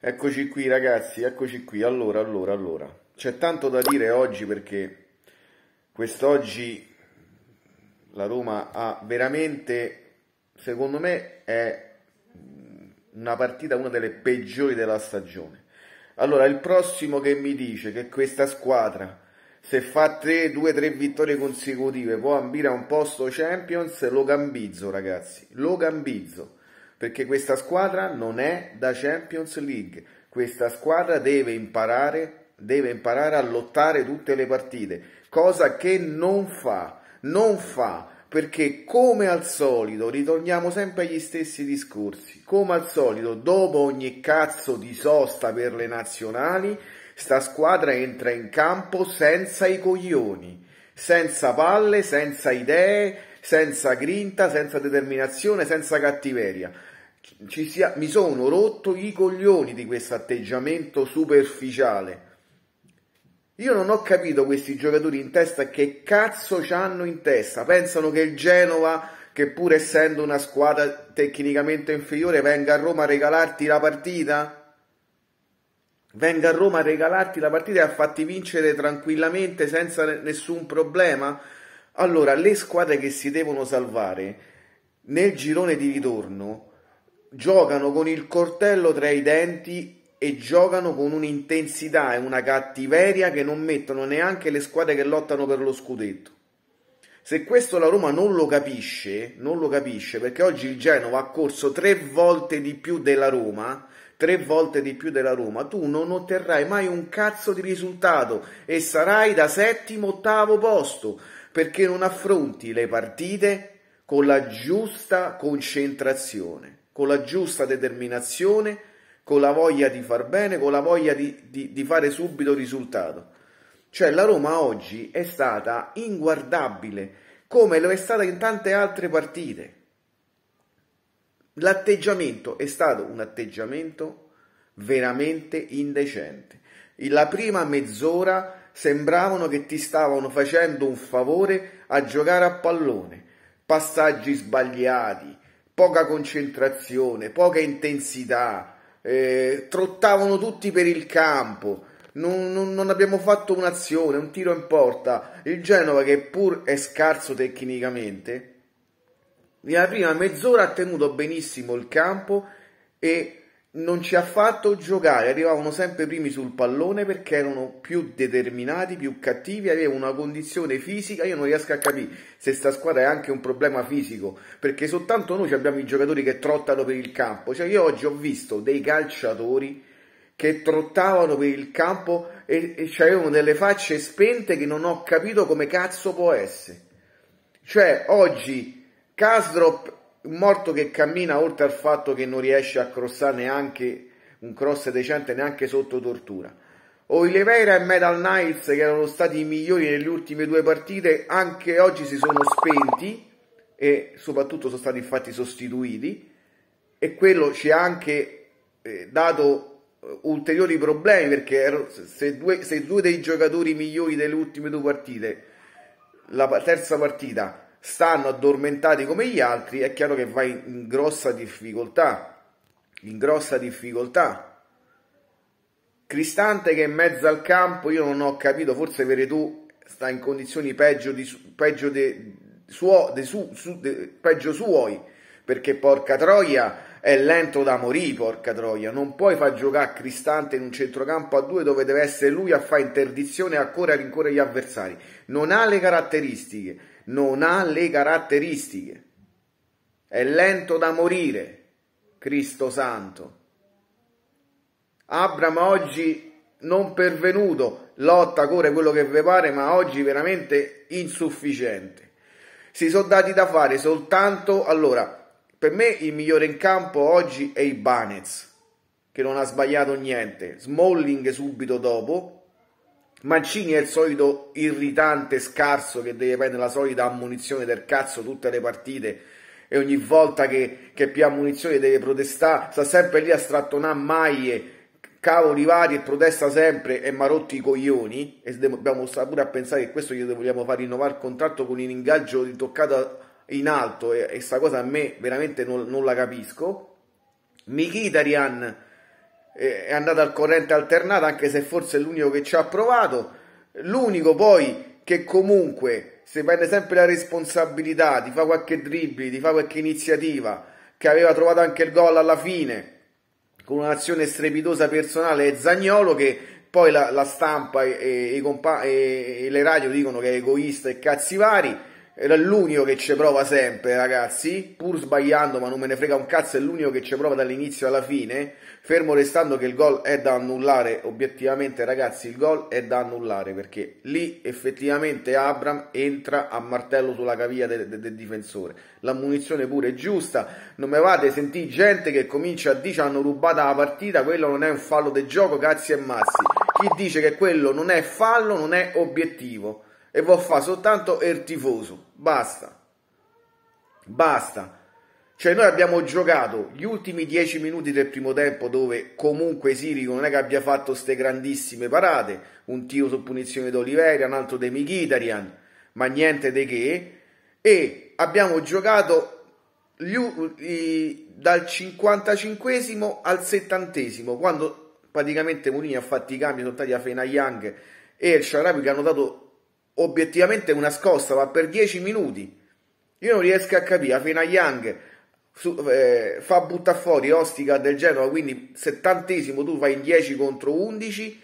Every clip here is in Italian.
Eccoci qui ragazzi, eccoci qui. Allora, allora, allora. C'è tanto da dire oggi perché quest'oggi la Roma ha veramente, secondo me, è una partita, una delle peggiori della stagione. Allora, il prossimo che mi dice che questa squadra, se fa 3, 2-3 vittorie consecutive, può ambire a un posto Champions, lo gambizzo ragazzi, lo gambizzo perché questa squadra non è da Champions League, questa squadra deve imparare, deve imparare a lottare tutte le partite, cosa che non fa, non fa, perché come al solito ritorniamo sempre agli stessi discorsi, come al solito dopo ogni cazzo di sosta per le nazionali, sta squadra entra in campo senza i coglioni, senza palle, senza idee, senza grinta, senza determinazione, senza cattiveria sia, mi sono rotto i coglioni di questo atteggiamento superficiale. Io non ho capito questi giocatori in testa che cazzo hanno in testa. Pensano che il Genova, che pur essendo una squadra tecnicamente inferiore, venga a Roma a regalarti la partita? Venga a Roma a regalarti la partita e a farti vincere tranquillamente senza nessun problema? Allora, le squadre che si devono salvare nel girone di ritorno giocano con il coltello tra i denti e giocano con un'intensità e una cattiveria che non mettono neanche le squadre che lottano per lo scudetto. Se questo la Roma non lo capisce, non lo capisce perché oggi il Genova ha corso tre volte di più della Roma, tre volte di più della Roma, tu non otterrai mai un cazzo di risultato e sarai da settimo, ottavo posto perché non affronti le partite con la giusta concentrazione con la giusta determinazione, con la voglia di far bene, con la voglia di, di, di fare subito risultato. Cioè la Roma oggi è stata inguardabile, come lo è stata in tante altre partite. L'atteggiamento è stato un atteggiamento veramente indecente. la prima mezz'ora sembravano che ti stavano facendo un favore a giocare a pallone. Passaggi sbagliati, poca concentrazione, poca intensità, eh, trottavano tutti per il campo. Non, non, non, abbiamo fatto un'azione, un tiro in porta. Il Genova, che pur è scarso tecnicamente, nella prima mezz'ora ha tenuto benissimo il campo e non ci ha fatto giocare, arrivavano sempre primi sul pallone perché erano più determinati, più cattivi, avevano una condizione fisica, io non riesco a capire se sta squadra è anche un problema fisico, perché soltanto noi abbiamo i giocatori che trottano per il campo, cioè io oggi ho visto dei calciatori che trottavano per il campo e, e avevano delle facce spente che non ho capito come cazzo può essere. Cioè oggi Kasdrop un morto che cammina oltre al fatto che non riesce a crossare neanche un cross decente neanche sotto tortura. O i Levera e Metal Knights che erano stati i migliori nelle ultime due partite anche oggi si sono spenti e soprattutto sono stati infatti sostituiti e quello ci ha anche eh, dato eh, ulteriori problemi perché se due, se due dei giocatori migliori delle ultime due partite la terza partita stanno addormentati come gli altri, è chiaro che vai in grossa difficoltà, in grossa difficoltà. Cristante che è in mezzo al campo, io non ho capito, forse Veretù sta in condizioni peggio, di, peggio, de, suo, de, su, su, de, peggio suoi, perché porca troia è lento da morire, porca troia, non puoi far giocare Cristante in un centrocampo a due dove deve essere lui a fare interdizione e ancora rincorrere gli avversari, non ha le caratteristiche non ha le caratteristiche. È lento da morire, Cristo Santo. Abram oggi non pervenuto, lotta, corre quello che vi pare, ma oggi veramente insufficiente. Si sono dati da fare soltanto, allora, per me il migliore in campo oggi è Ibanez, che non ha sbagliato niente. Smalling subito dopo, Mancini è il solito irritante scarso che deve prendere la solita ammunizione del cazzo tutte le partite e ogni volta che, che più ammunizione deve protestare sta sempre lì a strattonare maglie cavoli vari e protesta sempre e mi ha rotto i coglioni e dobbiamo stare pure a pensare che questo gli vogliamo far rinnovare il contratto con un ingaggio toccata in alto e, e sta cosa a me veramente non, non la capisco Mikitarian è andato al corrente alternata anche se forse è l'unico che ci ha provato l'unico poi che comunque si prende sempre la responsabilità di fare qualche dribbling di fare qualche iniziativa che aveva trovato anche il gol alla fine con un'azione strepitosa personale è Zagnolo che poi la, la stampa e, e, e, e le radio dicono che è egoista e cazzi vari era l'unico che ci prova sempre, ragazzi, pur sbagliando, ma non me ne frega un cazzo, è l'unico che ci prova dall'inizio alla fine, fermo restando che il gol è da annullare, obiettivamente ragazzi, il gol è da annullare, perché lì effettivamente Abram entra a martello sulla caviglia del, del, del difensore. La munizione pure è giusta, non me vate, sentì gente che comincia a dire hanno rubato la partita, quello non è un fallo del gioco, cazzi e mazzi. Chi dice che quello non è fallo non è obiettivo e può fare soltanto il tifoso. Basta. Basta. Cioè noi abbiamo giocato gli ultimi dieci minuti del primo tempo dove comunque Sirico non è che abbia fatto queste grandissime parate, un tiro su punizione d'Oliveria, un altro dei Michitarian, ma niente di che, e abbiamo giocato gli, i, dal 55 al 70 quando praticamente Mourinho ha fatto i cambi, sono stati a Fena Young e il Sharabi che hanno dato obiettivamente una scossa, ma per 10 minuti. Io non riesco a capire, la Fena Young su, eh, fa butta fuori Ostica del Genova, quindi settantesimo tu vai in 10 contro 11,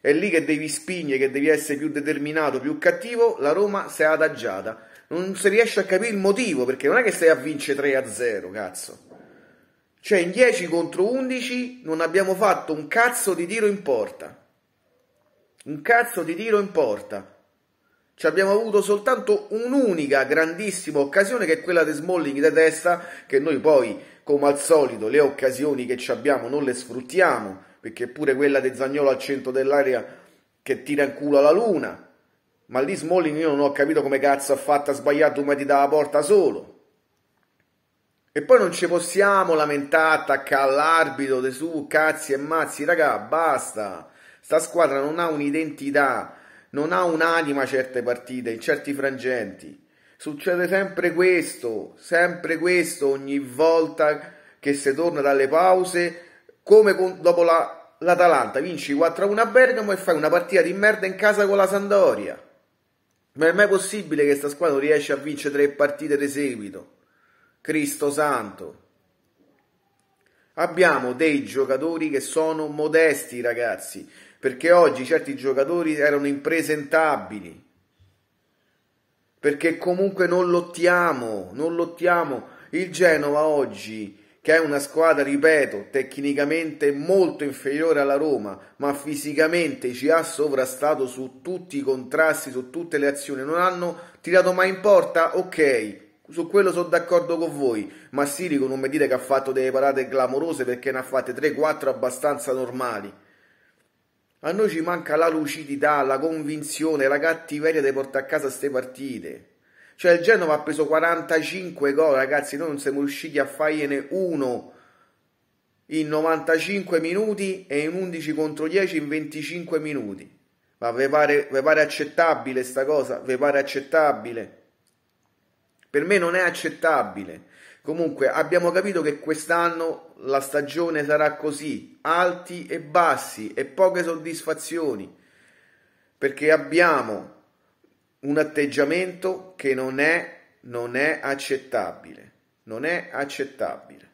è lì che devi spingere, che devi essere più determinato, più cattivo, la Roma si è adagiata. Non si riesce a capire il motivo, perché non è che stai a vincere 3 0, cazzo. Cioè in 10 contro 11 non abbiamo fatto un cazzo di tiro in porta. Un cazzo di tiro in porta. Ci abbiamo avuto soltanto un'unica grandissima occasione che è quella di Smalling da testa, che noi poi, come al solito, le occasioni che ci abbiamo non le sfruttiamo, perché pure quella di Zagnolo al centro dell'area che tira in culo alla luna. Ma lì Smalling io non ho capito come cazzo ha fatto, ha sbagliato un metri dalla porta solo. E poi non ci possiamo lamentare, attaccare all'arbitro, su, cazzi e mazzi, raga, basta. Sta squadra non ha un'identità non ha un'anima certe partite, in certi frangenti. Succede sempre questo, sempre questo ogni volta che si torna dalle pause, come con, dopo la, l'Atalanta, vinci 4-1 a Bergamo e fai una partita di merda in casa con la Sandoria. Ma è mai possibile che questa squadra riesca a vincere tre partite di seguito? Cristo santo. Abbiamo dei giocatori che sono modesti, ragazzi perché oggi certi giocatori erano impresentabili, perché comunque non lottiamo, non lottiamo. Il Genova oggi, che è una squadra, ripeto, tecnicamente molto inferiore alla Roma, ma fisicamente ci ha sovrastato su tutti i contrasti, su tutte le azioni, non hanno tirato mai in porta? Ok, su quello sono d'accordo con voi, ma Sirico non mi dite che ha fatto delle parate clamorose perché ne ha fatte 3-4 abbastanza normali. A noi ci manca la lucidità, la convinzione, la cattiveria di portare a casa queste partite. Cioè il Genova ha preso 45 gol, ragazzi, noi non siamo riusciti a fargliene uno in 95 minuti e in 11 contro 10 in 25 minuti. Ma vi pare, vi pare accettabile sta cosa? Vi pare accettabile? Per me non è accettabile. Comunque abbiamo capito che quest'anno la stagione sarà così, alti e bassi e poche soddisfazioni, perché abbiamo un atteggiamento che non è, non è accettabile, non è accettabile.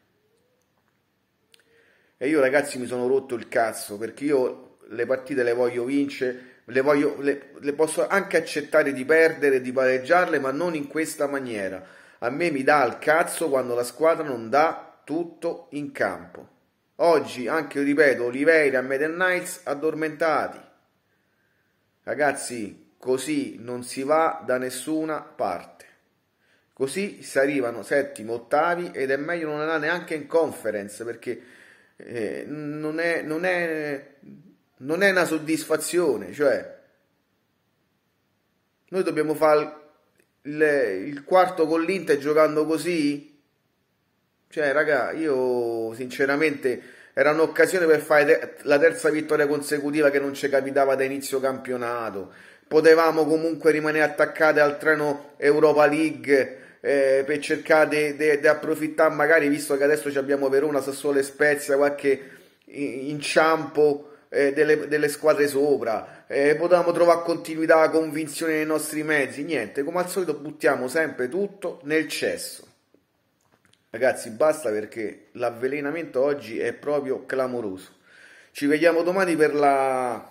E io ragazzi mi sono rotto il cazzo perché io le partite le voglio vincere, le, voglio, le, le posso anche accettare di perdere, di pareggiarle, ma non in questa maniera a me mi dà al cazzo quando la squadra non dà tutto in campo. Oggi anche, ripeto, Oliveira e Metal Knights addormentati. Ragazzi, così non si va da nessuna parte. Così si arrivano settimi, ottavi ed è meglio non andare neanche in conference perché eh, non, è, non, è, non è una soddisfazione. Cioè, noi dobbiamo fare il, il quarto con l'Inter giocando così? Cioè, raga, io sinceramente era un'occasione per fare te- la terza vittoria consecutiva che non ci capitava da inizio campionato. Potevamo comunque rimanere attaccati al treno Europa League eh, per cercare di approfittare, magari visto che adesso abbiamo Verona, Sassuolo e Spezia, qualche inciampo eh, delle, delle squadre sopra eh, potevamo trovare continuità, convinzione nei nostri mezzi, niente, come al solito buttiamo sempre tutto nel cesso. Ragazzi, basta perché l'avvelenamento oggi è proprio clamoroso. Ci vediamo domani per la,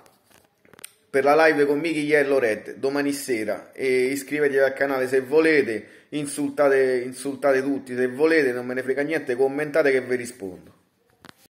per la live con Michi Yellow Red, domani sera. E iscrivetevi al canale se volete, insultate, insultate tutti se volete, non me ne frega niente, commentate che vi rispondo.